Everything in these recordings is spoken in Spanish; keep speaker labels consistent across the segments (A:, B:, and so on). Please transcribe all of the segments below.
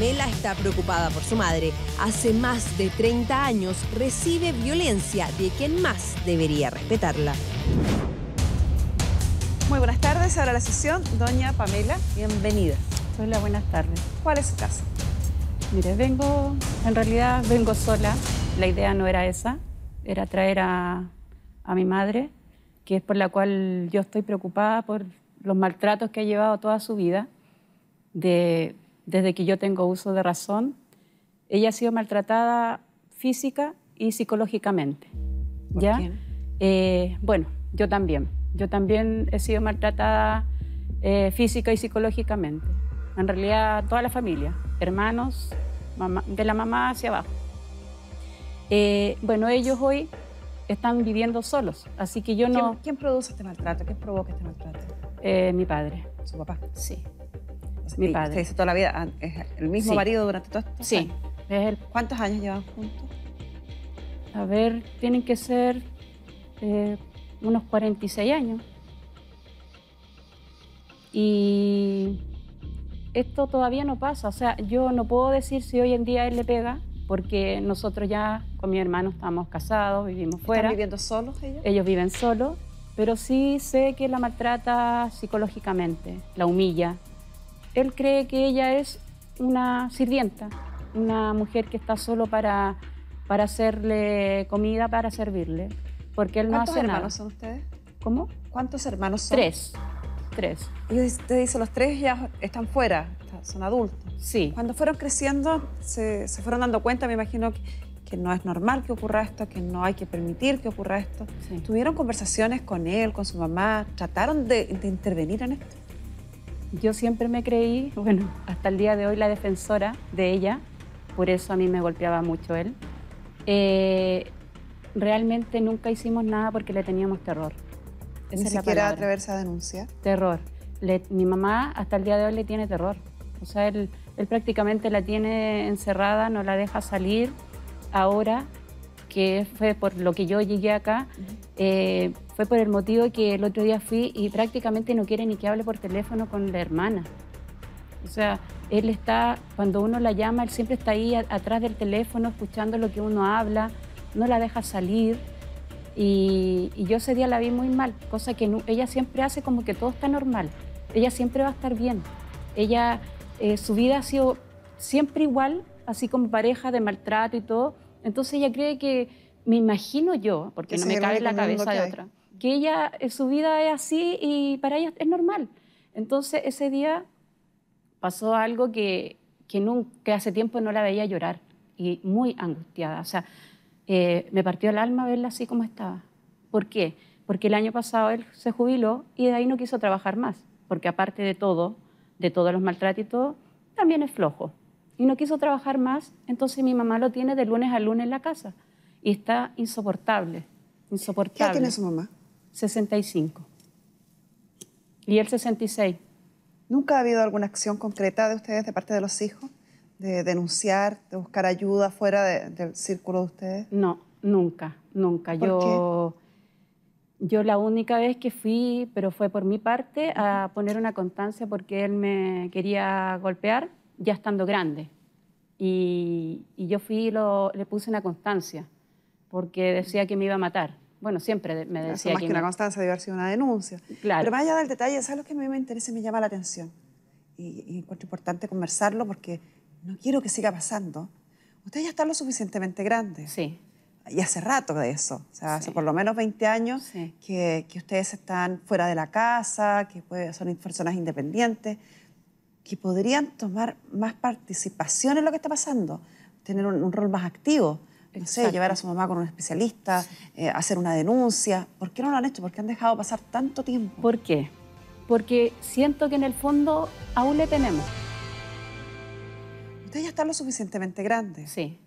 A: Pamela está preocupada por su madre. Hace más de 30 años recibe
B: violencia de quien más debería respetarla.
C: Muy buenas tardes, ahora la sesión. Doña Pamela, bienvenida. Hola, buenas tardes. ¿Cuál es su caso? Mire, vengo, en realidad vengo sola. La idea no era esa, era traer a, a mi madre, que es por la cual yo estoy preocupada por los maltratos que ha llevado toda su vida, de desde que yo tengo uso de razón. Ella ha sido maltratada física y psicológicamente. ¿ya? Eh, bueno, yo también. Yo también he sido maltratada eh, física y psicológicamente. En realidad, toda la familia, hermanos, de la mamá hacia abajo. Eh, bueno, ellos hoy están viviendo solos, así que yo no... ¿Quién,
B: quién produce este maltrato? ¿Qué provoca este
C: maltrato? mi padre. ¿Su papá? Sí. Mi padre. ¿Se hizo toda la vida? Ah, ¿Es el mismo marido durante todo esto? Sí. ¿Cuántos años llevan juntos? A ver, tienen que ser eh, unos 46 años. Y esto todavía no pasa. O sea, yo no puedo decir si hoy en día él le pega, porque nosotros ya con mi hermano estamos casados, vivimos fuera. ¿Están viviendo solos ellos? Ellos viven solos, pero sí sé que la maltrata psicológicamente, la humilla, él cree que ella es una sirvienta, una mujer que está solo para, para hacerle comida, para servirle, porque él no hace nada. ¿Cuántos hermanos son ustedes? ¿Cómo? ¿Cuántos hermanos son? Tres, tres. Y usted dice, los tres ya están fuera, son adultos. Sí.
B: Cuando fueron creciendo, se, fueron dando cuenta, me imagino, que, no es normal que ocurra esto, que no hay que permitir que ocurra esto. ¿Tuvieron conversaciones con él, con su mamá? ¿Trataron
C: de intervenir en esto? Yo siempre me creí, bueno, hasta el día de hoy la defensora de ella, por eso a mí me golpeaba mucho él. Eh, realmente nunca hicimos nada porque le teníamos terror. Ni siquiera atreverse a denunciar. Terror. mi mamá hasta el día de hoy le tiene terror. O sea, él, él prácticamente la tiene encerrada, no la deja salir. Ahora que fue por lo que yo llegué acá, eh, fue por el motivo que el otro día fui y prácticamente no quiere ni que hable por teléfono con la hermana. O sea, él está, cuando uno la llama, él siempre está ahí atrás del teléfono escuchando lo que uno habla, no la deja salir. Y, yo ese día la vi muy mal, cosa que ella siempre hace como que todo está normal. Ella siempre va a estar bien. Ella, eh, su vida ha sido siempre igual, así como pareja de maltrato y todo, entonces ella cree que, me imagino yo, porque no me cabe en la cabeza de otra, que ella, eh, su vida es así y para ella es normal. Entonces ese día pasó algo que, que, nunca, hace tiempo no la veía llorar y muy angustiada. O sea, eh, me partió el alma verla así como estaba. ¿Por qué? Porque el año pasado él se jubiló y de ahí no quiso trabajar más, porque aparte de todo, de todos los maltratos y todo, también es flojo y no quiso trabajar más, entonces mi mamá lo tiene de lunes a lunes en la casa y está insoportable, insoportable. ¿Qué edad tiene su mamá? 65.
B: Y él 66. ¿Nunca ha habido alguna acción concreta de ustedes de parte de los hijos? ¿De denunciar, de buscar ayuda fuera del círculo de ustedes? No,
C: nunca, nunca. yo, yo la única vez que fui, pero fue por mi parte, a poner una constancia porque él me quería golpear ya estando grande. Y, yo fui le puse una constancia, porque decía que me iba a matar. Bueno, siempre me decía más que, una constancia debe haber sido
B: una denuncia. Claro. Pero más allá del detalle, ¿sabes lo que a mí me interesa y me llama la atención? Y, y encuentro importante conversarlo porque no quiero que siga pasando. Ustedes ya están lo suficientemente grandes. Sí y hace rato de eso, o sea, hace por lo menos 20 años que, que, ustedes están fuera de la casa, que son personas independientes, que podrían tomar más participación en lo que está pasando, tener un, rol más activo. No sé, llevar a su mamá con un especialista, eh, hacer una denuncia. ¿Por qué no lo han hecho? ¿Por qué han dejado pasar tanto tiempo? ¿Por qué? Porque siento que en el fondo aún le tenemos. Usted ya están lo suficientemente grandes. Sí.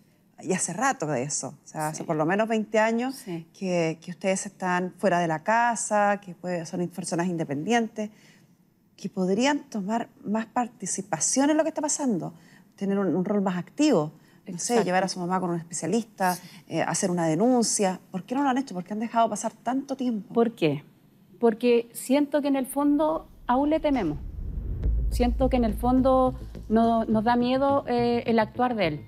B: Y hace rato de eso. O sea, hace por lo menos 20 años que, que, ustedes están fuera de la casa, que son personas independientes que podrían tomar más participación en lo que está pasando, tener un, rol más activo. No sé, llevar a su mamá con un especialista, eh, hacer una
C: denuncia. ¿Por qué no lo han hecho? ¿Por qué han dejado pasar tanto tiempo? ¿Por qué? Porque siento que en el fondo aún le tememos. Siento que en el fondo nos da miedo eh, el actuar de él,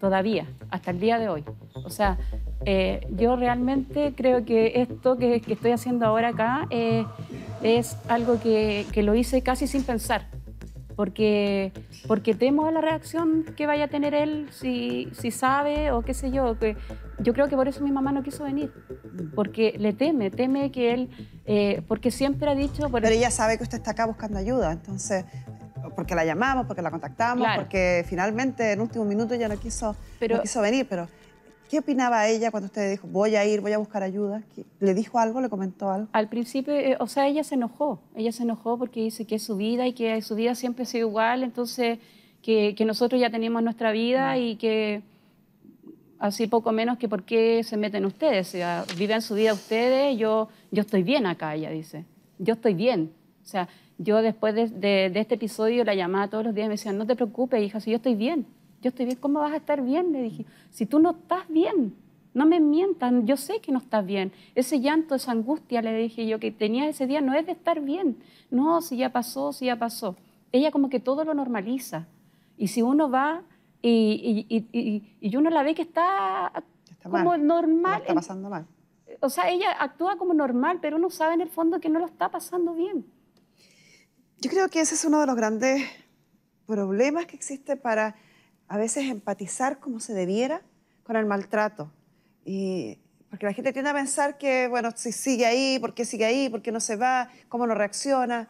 C: todavía, hasta el día de hoy. O sea, eh, yo realmente creo que esto que, que estoy haciendo ahora acá es algo que, lo hice casi sin pensar, porque, porque temo a la reacción que vaya a tener él si, si sabe o qué sé yo. Que, yo creo que por eso mi mamá no quiso venir, porque le teme, teme que él, eh, porque siempre ha dicho...
B: Pero ella sabe que usted está acá buscando ayuda, entonces porque la llamamos, porque la contactamos, porque finalmente en último minuto ya no quiso, no quiso venir, pero ¿Qué opinaba ella cuando usted dijo, voy a ir, voy a buscar ayuda? ¿Le dijo algo, le comentó algo?
C: Al principio, eh, o sea, ella se enojó. Ella se enojó porque dice que es su vida y que su vida siempre ha sido igual, entonces que, nosotros ya tenemos nuestra vida y que así poco menos que por qué se meten ustedes. O sea, viven su vida ustedes, yo, yo estoy bien acá, ella dice. Yo estoy bien. O sea, yo después de, este episodio la llamaba todos los días y me decía, no te preocupes, hija, si yo estoy bien yo estoy bien, ¿cómo vas a estar bien? Le dije, si tú no estás bien, no me mientan, yo sé que no estás bien. Ese llanto, esa angustia, le dije yo, que tenía ese día, no es de estar bien. No, si ya pasó, si ya pasó. Ella como que todo lo normaliza. Y si uno va y, y, y, uno la ve que está, como mal, normal. está pasando mal. O sea, ella actúa como normal, pero uno sabe en el fondo que no lo está pasando
B: bien. Yo creo que ese es uno de los grandes problemas que existe para a veces empatizar como se debiera con el maltrato. Y porque la gente tiende a pensar que, bueno, si sigue ahí, ¿por qué sigue ahí? ¿Por qué no se va? ¿Cómo no reacciona?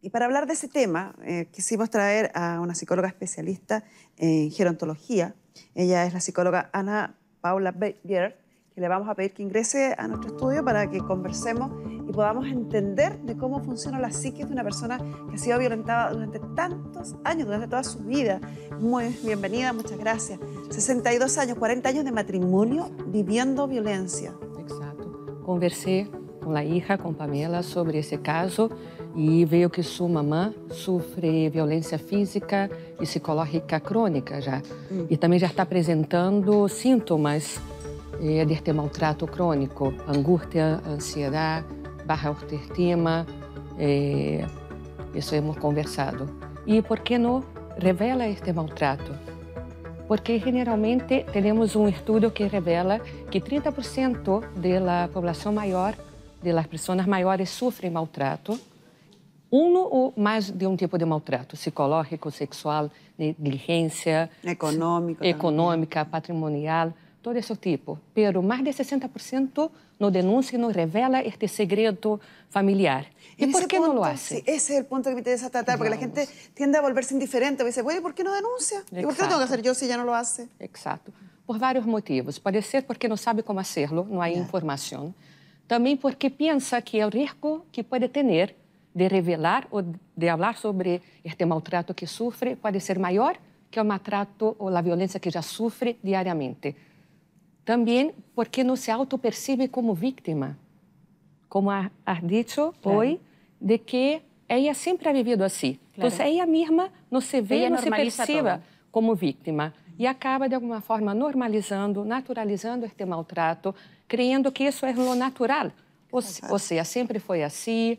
B: Y para hablar de ese tema, eh, quisimos traer a una psicóloga especialista en gerontología. Ella es la psicóloga Ana Paula Bier, que le vamos a pedir que ingrese a nuestro estudio para que conversemos y podamos entender de cómo funciona la psique de una persona que ha sido violentada durante tantos años, durante toda su vida. Muy bienvenida, muchas gracias. 62 años, 40 años de matrimonio
D: viviendo violencia. Exacto. Conversé con la hija, con Pamela, sobre ese caso y veo que su mamá sufre violencia física y psicológica crónica ya. Mm. Y también ya está presentando síntomas eh, de este maltrato crónico, angustia, ansiedad. baja autoestima, eh, é, isso hemos é conversado. E por que não revela este maltrato? Porque geralmente temos um estudo que revela que 30% da população maior, das pessoas maiores, sofrem maltrato, um ou mais de um tipo de maltrato, psicológico, sexual, negligência, econômica, econômica patrimonial todo esse tipo, pero mais de 60% não denuncia e não revela este segredo familiar. E por que não o faz? hace?
B: Esse é o ponto que me interessa tratar, Vamos. porque a gente tende a voltar-se indiferente. Dice, bueno, por que não denuncia? E por que lo tenho que fazer
D: eu se já não o hace? Exato. Por vários motivos. Pode ser porque não sabe como fazerlo, não há yeah. informação. Também porque pensa que é o risco que pode ter de revelar ou de falar sobre este maltrato que sofre pode ser maior que o maltrato ou a violência que já sofre diariamente. También porque no se auto percebe como víctima. Como has dicho claro. hoy, de que ella siempre ha vivido así. Assim. Claro. Entonces ella misma no se ve, ella no se perciba como víctima. E acaba, de alguma forma, normalizando, naturalizando este maltrato, creyendo que isso é lo natural. Ou, seja, sempre foi assim,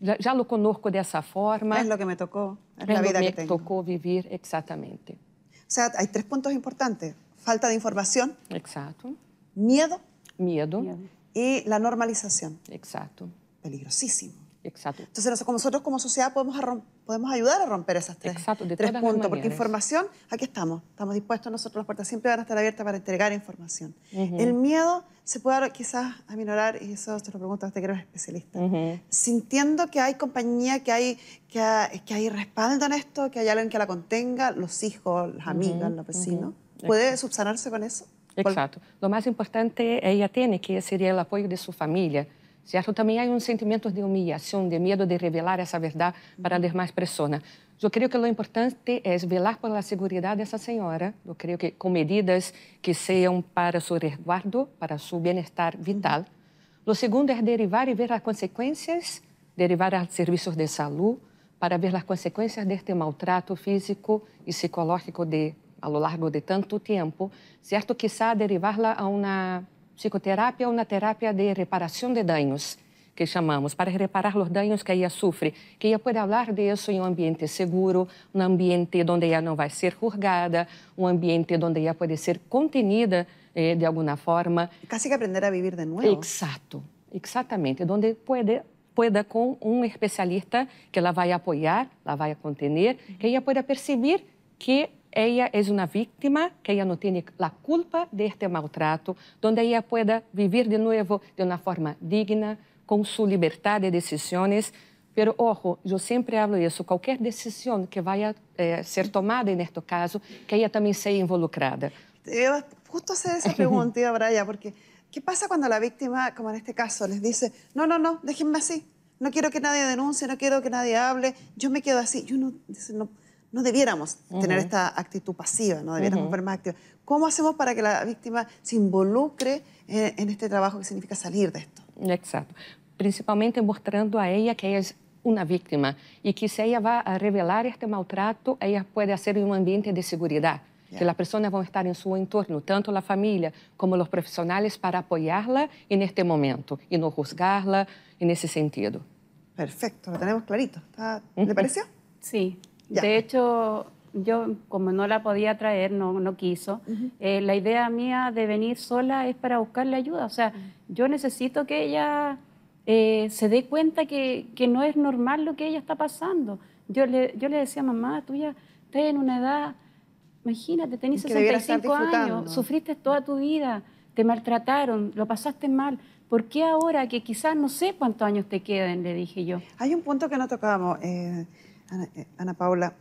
D: já, já lo conozco dessa forma. É lo que me tocou, é, é a vida que, que me tocou vivir, exatamente.
B: O sea, hay tres puntos importantes. falta de información. Exacto. Miedo. Miedo. Y la normalización. Exacto. Peligrosísimo. Exacto. Entonces, nosotros como sociedad podemos, podemos ayudar a romper esas tres, Exacto, de tres puntos, porque información, aquí estamos, estamos dispuestos nosotros, las puertas siempre van a estar abiertas para entregar información. El miedo se puede quizás aminorar, y eso te lo pregunto a usted que eres especialista, sintiendo que hay compañía, que hay, que, que hay respaldo en esto, que hay alguien que la contenga, los
D: hijos, las amigas, los vecinos.
B: ¿Puede subsanarse con eso?
D: Exacto. Lo más importante ella tiene que sería el apoyo de su familia, ¿cierto? também há um sentimento de humilhação, de medo de revelar essa verdade para as demais pessoas. Eu creio que o importante é velar por a segurança dessa senhora. señora. que com medidas que sejam para seu resguardo, para seu bem-estar vital. O segundo é derivar e ver as consequências. derivar aos serviços de saúde para ver as consequências de maltrato físico e psicológico de a lo largo de tanto tempo, certo? Quizá la a uma psicoterapia ou na terapia de reparação de danos, que chamamos, para reparar os danos que ela sofre, que ela pode falar disso em um ambiente seguro, um ambiente onde ela não vai ser julgada, um ambiente onde ela pode ser contenida eh, de alguma forma. Casi que aprender a viver de novo. Exato, exatamente, onde pode pueda com um especialista que ela vai apoiar, ela vai contener, que ela pode perceber que ella es una víctima, que ella no tiene la culpa de este maltrato, donde ella pueda vivir de nuevo de una forma digna, con su libertad de decisiones. Pero ojo, yo siempre hablo eso, cualquier decisión que vaya a eh, ser tomada en este caso, que ella también sea involucrada.
B: Eh, justo hacer esa pregunta, Braya porque ¿qué pasa cuando la víctima, como en este caso, les dice, no, no, no, déjenme así, no quiero que nadie denuncie, no quiero que nadie hable, yo me quedo así, yo no, no no debiéramos tener esta actitud pasiva, no debiéramos más activa. ¿Cómo hacemos para que la víctima se involucre
D: en, este trabajo que significa salir de esto? Exacto. Principalmente mostrando a ella que ella es una víctima y que si ella va a revelar este maltrato, ella puede hacer un ambiente de seguridad. que las personas van a estar en su entorno, tanto la familia como los profesionales, para apoyarla en este momento y no juzgarla en ese sentido. Perfecto, lo tenemos clarito. ¿Le pareció? Sí. De hecho, yo
C: como no la podía traer, no, no quiso, eh, la idea mía de venir sola es para buscarle ayuda. O sea, yo necesito que ella eh, se dé cuenta que, no es normal lo que ella está pasando. Yo le, yo le decía, mamá, tú ya estás en una edad, imagínate, tenés 65 años, sufriste toda tu vida, te maltrataron, lo pasaste mal. ¿Por qué ahora que quizás no sé cuántos años te queden? Le dije yo. Hay
B: un punto que no tocamos. Eh, eh, Ana, Paula,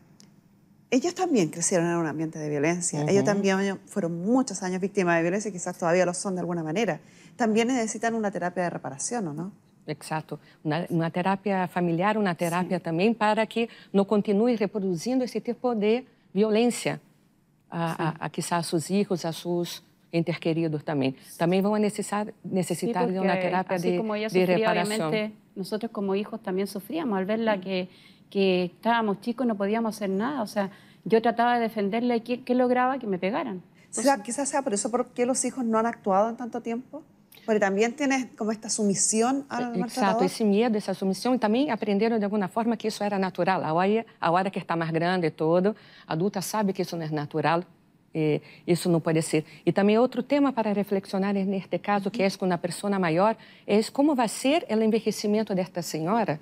B: ellos también crecieron
D: en un ambiente de violencia. Ellos también
B: fueron muchos años víctimas de violencia, y quizás todavía lo son de alguna
D: manera. También necesitan una terapia de reparación, ¿o no? Exacto, una terapia familiar, una terapia también para que no continúe reproduciendo ese tipo de violencia a, quizás a, sus hijos, a sus entes queridos También van a necesitar necesitar de una terapia de, como ella de sufría,
C: Nosotros como hijos también sufríamos al verla mm. que que estábamos chicos no podíamos hacer nada. O sea, yo trataba de defenderle y que lograba? Que me pegaran. o
B: sea, quizás sea por eso por qué los hijos no han actuado en tanto
D: tiempo. Porque también tienes como esta sumisión al Exacto, ese miedo, esa sumisión. Y también aprendieron de alguna forma que eso era natural. Ahora, ahora que está más grande todo, adulta sabe que eso no es natural. Eh, eso no puede ser. Y también otro tema para reflexionar en este caso, que es con una persona mayor, es cómo va a ser el envejecimiento de esta señora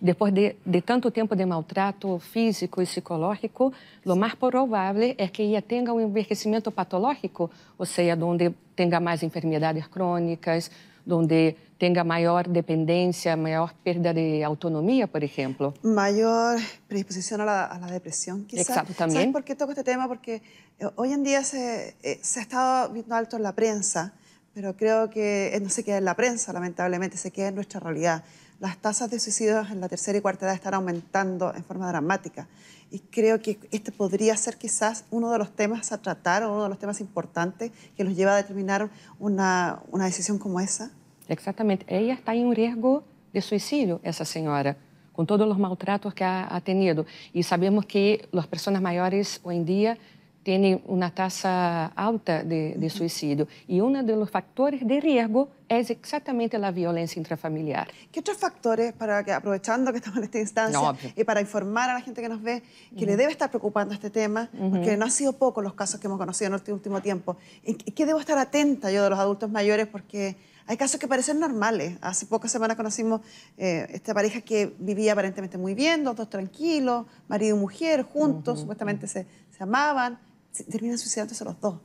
D: después de, tanto tiempo de maltrato físico y psicológico, lo más probable es que ella tenga un envejecimiento patológico, o sea, donde tenga más enfermedades crónicas, donde tenga mayor dependencia, mayor pérdida de autonomía, por ejemplo.
B: Mayor predisposición a la, depresión, quizás. Exacto, también. ¿Sabes por qué toco este tema? Porque eh, hoy en día eh, se ha estado viendo alto en la prensa, pero creo que eh, no se queda en la prensa, lamentablemente, se queda en nuestra realidad las tasas de suicidios en la tercera y cuarta edad están aumentando en forma dramática. Y creo que este podría ser quizás uno de los temas a tratar o uno de los temas importantes que nos lleva a determinar una,
D: decisión como esa. Exactamente. Ella está en riesgo de suicidio, esa señora, con todos los maltratos que ha tenido. Y sabemos que las personas mayores hoy en día tiene una tasa alta de, suicidio. Y uno de los factores de riesgo es exactamente la violencia intrafamiliar.
B: ¿Qué otros factores, para que, aprovechando que estamos en esta instancia, y para informar a la gente que nos ve que le debe estar preocupando este tema, porque no han sido pocos los casos que hemos conocido en el último tiempo? ¿En qué debo estar atenta yo de los adultos mayores? Porque hay casos que parecen normales. Hace pocas semanas conocimos eh, esta pareja que vivía aparentemente muy bien, dos, dos tranquilos, marido y mujer juntos, supuestamente se, se amaban terminan suicidándose los dos.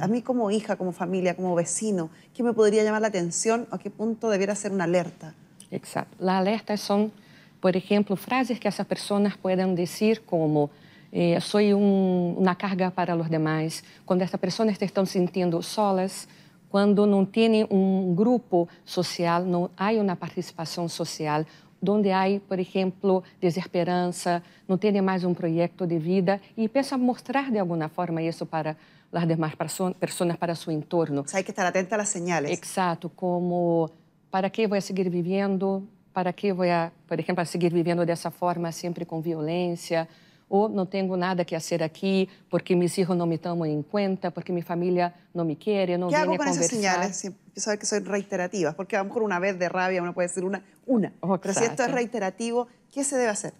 B: A mí como hija, como familia, como vecino, ¿qué
D: me podría llamar la atención o a qué punto debiera ser una alerta? Exacto. Las alertas son, por ejemplo, frases que esas personas pueden decir como eh, soy una carga para los demás, cuando estas personas te están sintiendo solas, cuando no tienen un grupo social, no hay una participación social, donde há, por exemplo, desesperança, não tiene mais um projeto de vida e empieza a mostrar de alguma forma isso para as demás pessoas para seu entorno. O tem que estar atento às señales. Exato, como para que vou a seguir viviendo, para que vou a, por exemplo, a seguir viviendo dessa forma, sempre com violência? O no tengo nada que hacer aquí porque mis hijos no me toman en cuenta, porque mi familia no me quiere não ¿Qué hago con esas señales?
B: sabes que son reiterativas, porque a lo mejor una vez de rabia uno puede decir una, una. Pero si esto es reiterativo,
D: ¿qué se debe hacer?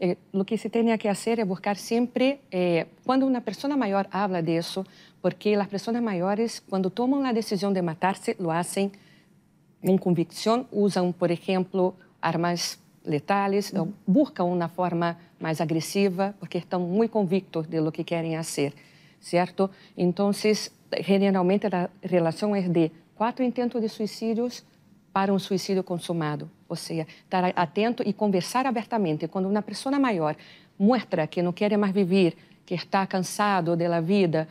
D: Eh, lo que se tenía que hacer es buscar siempre, eh, cuando una persona mayor habla de eso, porque las personas mayores cuando toman la decisión de matarse lo hacen con convicción, usan, por ejemplo, armas letales, buscan una forma mais agressiva, porque estão muito convictos de lo que querem fazer, certo? Então, geralmente a relação é de quatro intentos de suicídios para um suicídio consumado. Ou seja, estar atento e conversar abertamente. Quando uma pessoa maior mostra que não quer mais viver, que está cansado da vida,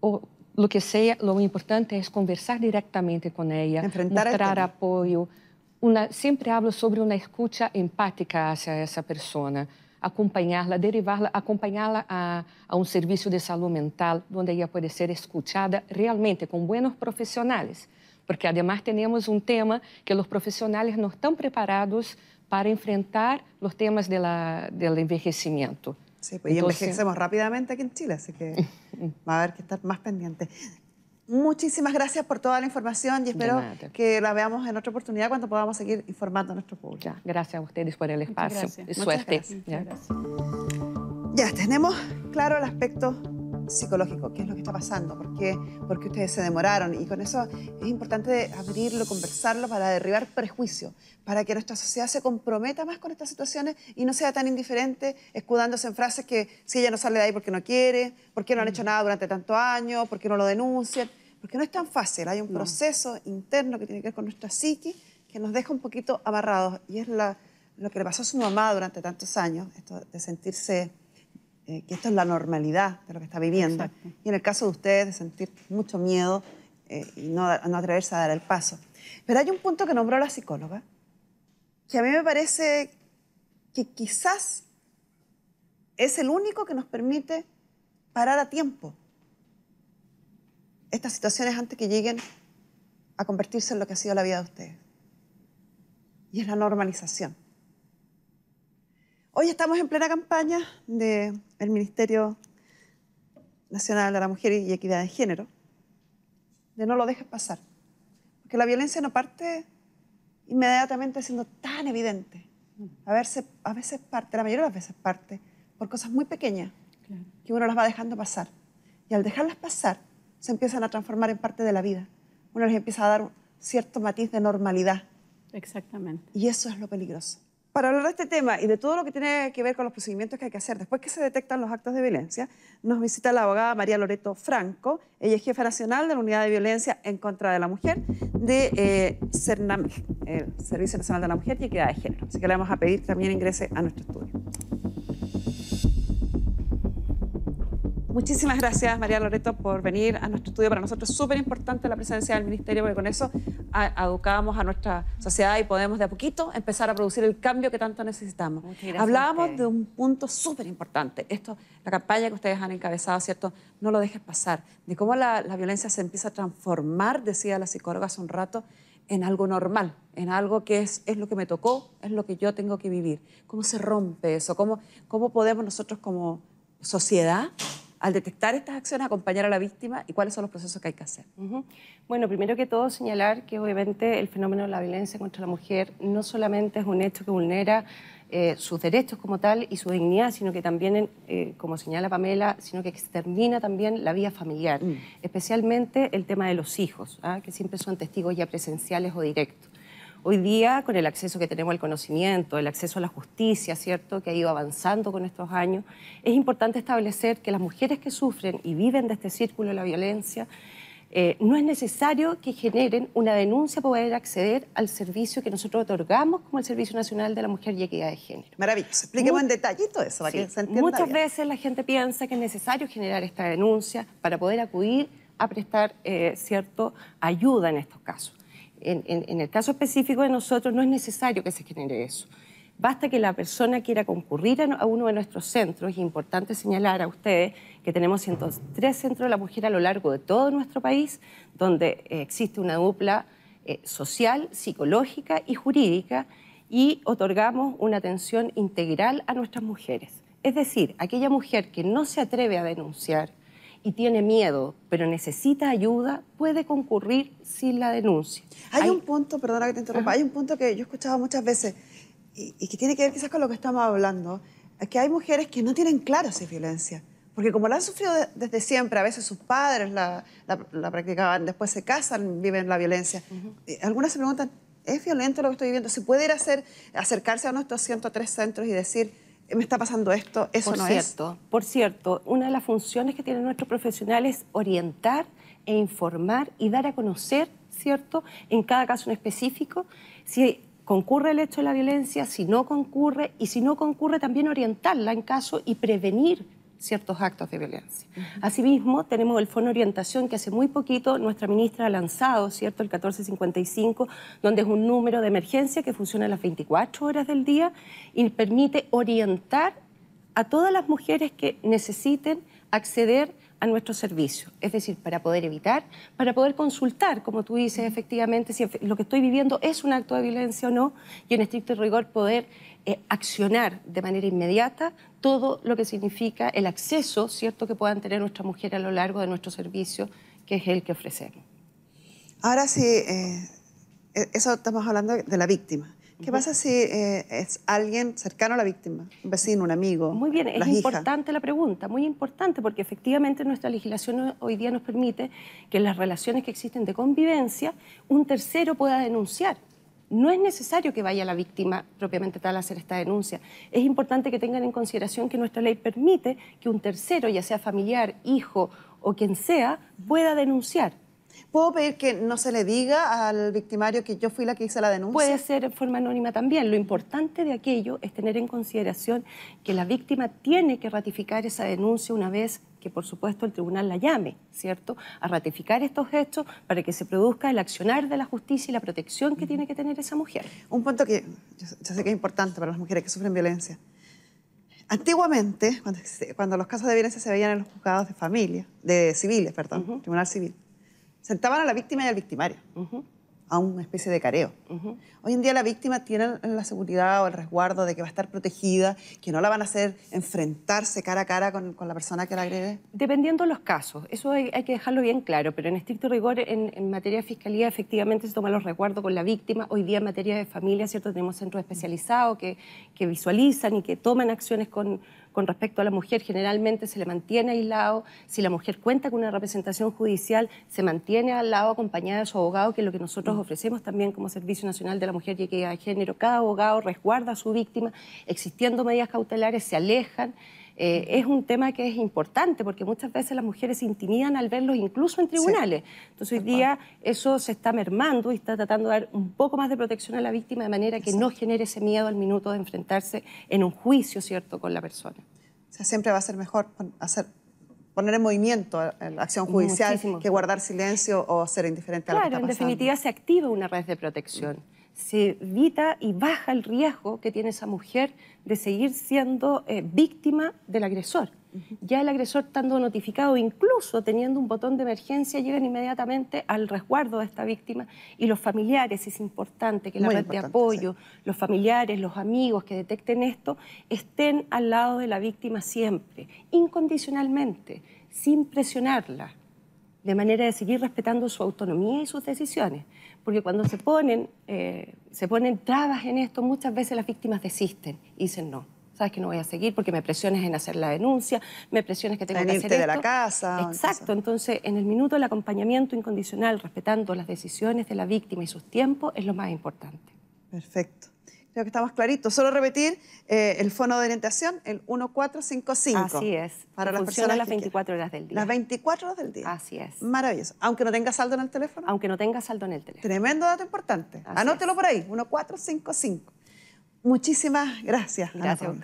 D: ou lo que seja, o importante é conversar diretamente com ela, Enfrentar mostrar apoio, siempre hablo sobre una escucha empática hacia esa persona, acompañarla, derivarla, acompañarla a, a, un servicio de salud mental donde ella puede ser escuchada realmente con buenos profesionales, porque además tenemos un tema que los profesionales no están preparados para enfrentar los temas de la, del envejecimiento. Sí, pues y envejecemos
B: rápidamente aquí en Chile, así que va a haber que estar más pendiente.
D: Muchísimas gracias por toda
B: la información y espero que la veamos en otra oportunidad cuando podamos seguir informando a nuestro público. gracias a ustedes por el espacio. Muchas Suerte. ya tenemos claro el aspecto psicológico, qué es lo que está pasando, por qué, ustedes se demoraron. Y con eso es importante abrirlo, conversarlo para derribar prejuicios, para que nuestra sociedad se comprometa más con estas situaciones y no sea tan indiferente, escudándose en frases que si ella no sale de ahí porque no quiere, porque no han hecho mm. nada durante tanto años, porque no lo denuncian. Porque no es tan fácil, hay un proceso interno que tiene que ver con nuestra psique que nos deja un poquito amarrados y es lo que le pasó a su mamá durante tantos años, esto de sentirse eh, que esto es la normalidad de lo que está viviendo. Y en el caso de ustedes, de sentir mucho miedo eh, y no, no, atreverse a dar el paso. Pero hay un punto que nombró la psicóloga, que a mí me parece que quizás es el único que nos permite parar a tiempo estas situaciones antes que lleguen a convertirse en lo que ha sido la vida de ustedes. Y es la normalización. Hoy estamos en plena campaña del Ministerio Nacional de la Mujer y Equidad de Género, de no lo dejes pasar, porque la violencia no parte inmediatamente siendo tan evidente. A veces, a veces parte, la mayoría de las veces parte, por cosas muy pequeñas que uno las va dejando pasar. Y al dejarlas pasar, se empiezan a transformar en parte de la vida. Uno les empieza a dar cierto matiz de normalidad. Exactamente. Y eso es lo peligroso para hablar de este tema y de todo lo que tiene que ver con los procedimientos que hay que hacer después que se detectan los actos de violencia, nos visita la abogada María Loreto Franco. Ella es jefa nacional de la Unidad de Violencia en contra de la Mujer de eh, el eh, Servicio Nacional de la Mujer y Equidad de Género. Así que le vamos a pedir también ingrese a nuestro estudio. muchísimas gracias, María Loreto, por venir a nuestro estudio. Para nosotros es súper importante la presencia del Ministerio porque con eso educamos a nuestra sociedad y podemos de a poquito empezar a producir el cambio que tanto necesitamos. Hablábamos de un punto súper importante. Esto, la campaña que ustedes han encabezado, ¿cierto? No lo dejes pasar. De cómo la, la violencia se empieza a transformar, decía la psicóloga hace un rato, en algo normal, en algo que es, es lo que me tocó, es lo que yo tengo que vivir. ¿Cómo se rompe eso? ¿Cómo, cómo podemos nosotros como sociedad al detectar estas acciones, acompañar a la víctima y cuáles son los procesos que hay que hacer? Bueno, primero
A: que todo, señalar que obviamente el fenómeno de la violencia contra la mujer no solamente es un hecho que vulnera eh, sus derechos como tal y su dignidad, sino que también, eh, como señala Pamela, sino que extermina también la vida familiar, mm. especialmente el tema de los hijos, ¿ah? que siempre son testigos ya presenciales o directos. Hoy día, con el acceso que tenemos al conocimiento, el acceso a la justicia, ¿cierto?, que ha ido avanzando con estos años, es importante establecer que las mujeres que sufren y viven de este círculo de la violencia, eh, no es necesario que generen una denuncia para poder acceder al servicio que nosotros otorgamos como el Servicio Nacional de la
B: Mujer y Equidad de Género. Maravilloso. Expliquemos en detallito eso para que se entienda. Muchas veces
A: la gente piensa que es necesario generar esta denuncia para poder acudir a prestar eh, cierto ayuda en estos casos. En, el caso específico de nosotros no es necesario que se genere eso. Basta que la persona quiera concurrir a, uno de nuestros centros. Es importante señalar a ustedes que tenemos 103 centros de la mujer a lo largo de todo nuestro país, donde eh, existe una dupla eh, social, psicológica y jurídica y otorgamos una atención integral a nuestras mujeres. Es decir, aquella mujer que no se atreve a denunciar, y tiene miedo, pero necesita ayuda, puede concurrir
B: sin la denuncia. Hay, un punto, perdona que te interrumpa, hay un punto que yo he escuchado muchas veces y, que tiene que ver quizás con lo que estamos hablando, que hay mujeres que no tienen claro si es violencia. Porque como la han sufrido desde siempre, a veces sus padres la, practicaban, después se casan, viven la violencia. Algunas se preguntan, ¿es violento lo que estoy viviendo? ¿Se puede ir a hacer, acercarse a nuestros 103 centros y decir, me está pasando esto, eso no cierto, Por cierto, una de
A: las funciones que tiene nuestro profesional es orientar e informar y dar a conocer, ¿cierto?, en cada caso en específico, si concurre el hecho de la violencia, si no concurre, y si no concurre también orientarla en caso y prevenir ciertos actos de violencia. Asimismo, tenemos el Fondo de Orientación que hace muy poquito nuestra ministra ha lanzado, ¿cierto?, el 1455, donde es un número de emergencia que funciona las 24 horas del día y permite orientar a todas las mujeres que necesiten acceder a nuestro servicio, es decir, para poder evitar, para poder consultar, como tú dices, efectivamente, si lo que estoy viviendo es un acto de violencia o no, y en estricto rigor poder eh, accionar de manera inmediata todo lo que significa el acceso, ¿cierto?, que puedan tener nuestras mujeres a lo largo de nuestro servicio, que es el que ofrecemos.
B: Ahora sí, eh, e, eso estamos hablando de la víctima. ¿Qué pasa si eh, es alguien cercano a la víctima? Un vecino, un amigo. Muy bien, es importante la pregunta, muy importante,
A: porque efectivamente nuestra legislación hoy día nos permite que en las relaciones que existen de convivencia, un tercero pueda denunciar. No es necesario que vaya la víctima propiamente tal a hacer esta denuncia. Es importante que tengan en consideración que nuestra ley permite que un tercero, ya sea familiar, hijo o quien sea, pueda denunciar ¿Puedo pedir que no se le diga al victimario que yo fui la que hice la denuncia? Puede ser en forma anónima también. Lo importante de aquello es tener en consideración que la víctima tiene que ratificar esa denuncia una vez que por supuesto el tribunal la llame, ¿cierto?, a ratificar estos gestos para que se produzca el
B: accionar de la justicia y la protección que tiene que tener esa mujer. Un punto que yo, sé que es importante para las mujeres que sufren violencia. Antiguamente, cuando, los casos de violencia se veían en los juzgados de familia, de civiles, perdón, tribunal civil, sentaban a la víctima y al victimario, a una especie de careo. Hoy en día la víctima tiene la seguridad o el resguardo de que va a estar protegida, que no la van a hacer enfrentarse cara a cara con, la persona que la agrede. Dependiendo de los casos, eso hay, que dejarlo bien claro, pero en estricto rigor, en, materia de fiscalía,
A: efectivamente se toman los resguardos con la víctima. Hoy día en materia de familia, ¿cierto? Tenemos centros especializados que, que visualizan y que toman acciones con con respecto a la mujer generalmente se le mantiene aislado, si la mujer cuenta con una representación judicial se mantiene al lado acompañada de su abogado, que es lo que nosotros mm. ofrecemos también como Servicio Nacional de la Mujer y Equidad de Género. Cada abogado resguarda a su víctima, existiendo medidas cautelares se alejan eh, es un tema que es importante porque muchas veces las mujeres se intimidan al verlos incluso en tribunales. Entonces hoy día eso se está mermando y está tratando de dar un poco más de protección a la víctima de manera que no genere ese miedo al minuto de enfrentarse en un juicio, ¿cierto?, con la persona.
B: O sea, siempre va a ser mejor poner en movimiento la acción judicial que guardar silencio o ser indiferente a la que en definitiva
A: se activa una red de protección se evita y baja el riesgo que tiene esa mujer de seguir siendo eh, víctima del agresor. Ya el agresor estando notificado, incluso teniendo un botón de emergencia, llegan inmediatamente al resguardo de esta víctima y los familiares, es importante que la red de apoyo, los familiares, los amigos que detecten esto, estén al lado de la víctima siempre, incondicionalmente, sin presionarla, de manera de seguir respetando su autonomía y sus decisiones porque cuando se ponen, eh, se ponen trabas en esto, muchas veces las víctimas desisten y dicen no. Sabes que no voy a seguir porque me presiones en hacer la denuncia, me presiones que tengo que hacer de la casa. Exacto. Entonces, en el minuto el acompañamiento incondicional, respetando las decisiones de la víctima y sus tiempos, es lo más importante.
B: Perfecto que está más clarito. Solo repetir eh, el fono de orientación, el 1455. Así es. Para las personas las 24 horas del día. Las 24 horas del día. Así es. Maravilloso. Aunque no tenga saldo en el teléfono. Aunque no tenga saldo en el teléfono. Tremendo dato importante. Anótelo por ahí, 1455. Muchísimas gracias. Gracias a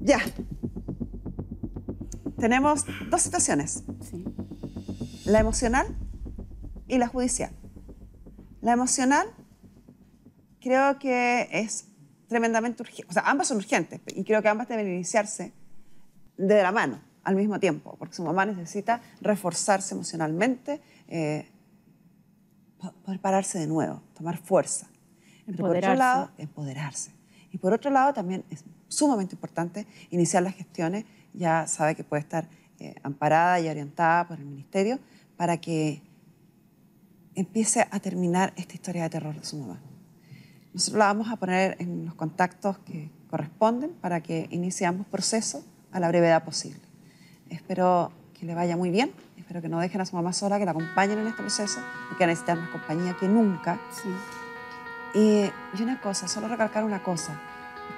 B: Ya. Tenemos dos situaciones. Sí. La emocional y la judicial. La emocional creo que es tremendamente urgente, o sea, ambas son urgentes y creo que ambas deben iniciarse de la mano al mismo tiempo, porque su mamá necesita reforzarse emocionalmente, eh, poder pararse de nuevo, tomar fuerza. por otro lado, empoderarse. Y por otro lado, también es sumamente importante iniciar las gestiones, ya sabe que puede estar eh, amparada y orientada por el ministerio, para que empiece a terminar esta historia de terror de su mamá. Nosotros la vamos a poner en los contactos que corresponden para que iniciamos proceso a la brevedad posible. Espero que le vaya muy bien, espero que no dejen a su mamá sola, que la acompañen en este proceso, porque necesitan más compañía que nunca. Sí. Y, una cosa, solo recalcar una cosa,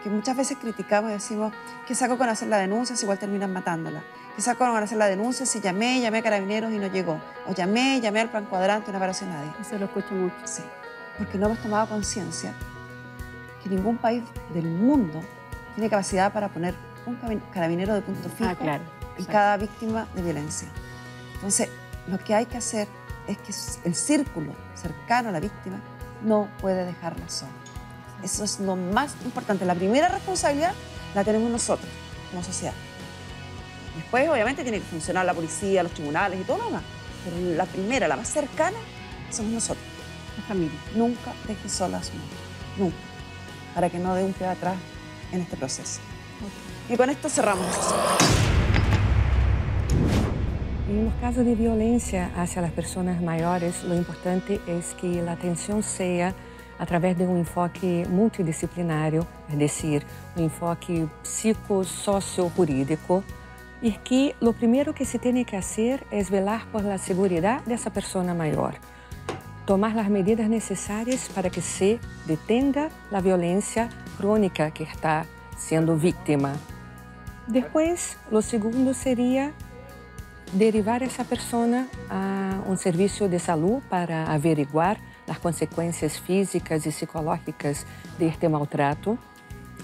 B: que muchas veces criticamos y decimos, ¿qué saco con hacer la denuncia si igual terminan matándola? ¿Qué saco con hacer la denuncia si llamé, llamé a carabineros y no llegó? O llamé, llamé al plan cuadrante y no apareció nadie. Eso lo escucho mucho. Sí porque no hemos tomado conciencia que ningún país del mundo tiene capacidad para poner un carabinero de punto ah, fijo y cada víctima de violencia. Entonces, lo que hay que hacer es que el círculo cercano a la víctima no puede dejarla sola. Eso es lo más importante. La primera responsabilidad la tenemos nosotros como sociedad. Después, obviamente, tiene que funcionar la policía, los tribunales y todo lo demás. Pero la primera, la más cercana, somos nosotros. Nunca deixe sola a su madre. Nunca. Para que no dé un pie atrás en este proceso. E Y con esto cerramos.
D: En los casos de violencia hacia las personas mayores, lo importante es que la atención sea a través de un enfoque multidisciplinario, es decir, un enfoque psicosocio-jurídico, y que lo primero que se tiene que hacer es velar por la seguridad de esa persona mayor tomar as medidas necessárias para que se detenga a violência crônica que está sendo vítima. Depois, o segundo seria derivar essa pessoa a um serviço de saúde para averiguar as consequências físicas e psicológicas deste maltrato.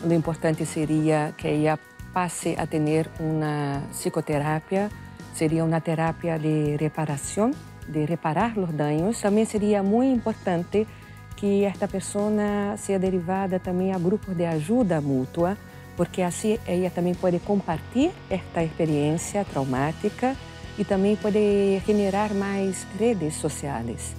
D: O importante seria que ela passe a ter uma psicoterapia, seria uma terapia de reparação de reparar los danos, também seria muito importante que esta pessoa seja derivada também a grupos de ajuda mutua, porque assim ela também pode compartilhar esta experiência traumática e também pode generar mais redes sociais